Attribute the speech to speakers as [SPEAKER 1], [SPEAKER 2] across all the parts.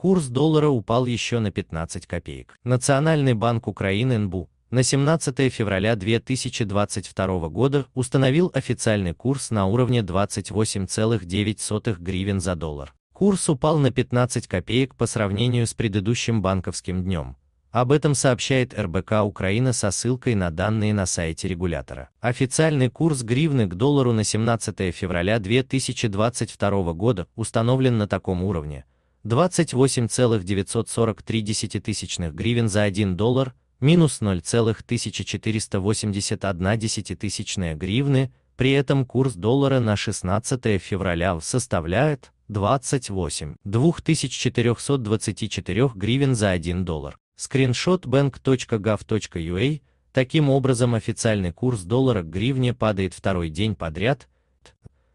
[SPEAKER 1] курс доллара упал еще на 15 копеек. Национальный банк Украины НБУ на 17 февраля 2022 года установил официальный курс на уровне 28,9 гривен за доллар. Курс упал на 15 копеек по сравнению с предыдущим банковским днем. Об этом сообщает РБК Украина со ссылкой на данные на сайте регулятора. Официальный курс гривны к доллару на 17 февраля 2022 года установлен на таком уровне – 28,943 гривен за 1 доллар, минус 0,1481 гривны, при этом курс доллара на 16 февраля составляет 28 2424 гривен за 1 доллар. Скриншот bank.gov.ua Таким образом официальный курс доллара к гривне падает второй день подряд.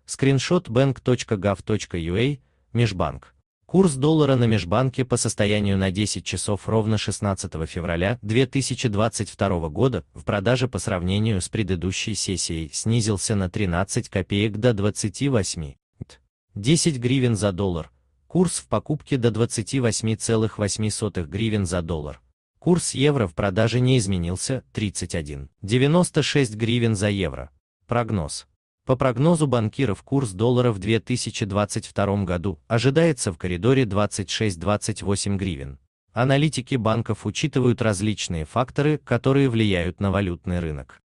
[SPEAKER 1] Скриншот bank.gov.ua Межбанк Курс доллара на межбанке по состоянию на 10 часов ровно 16 февраля 2022 года в продаже по сравнению с предыдущей сессией снизился на 13 копеек до 28.10 гривен за доллар. Курс в покупке до 28,8 гривен за доллар. Курс евро в продаже не изменился 31,96 гривен за евро. Прогноз. По прогнозу банкиров курс доллара в 2022 году ожидается в коридоре 26-28 гривен. Аналитики банков учитывают различные факторы, которые влияют на валютный рынок.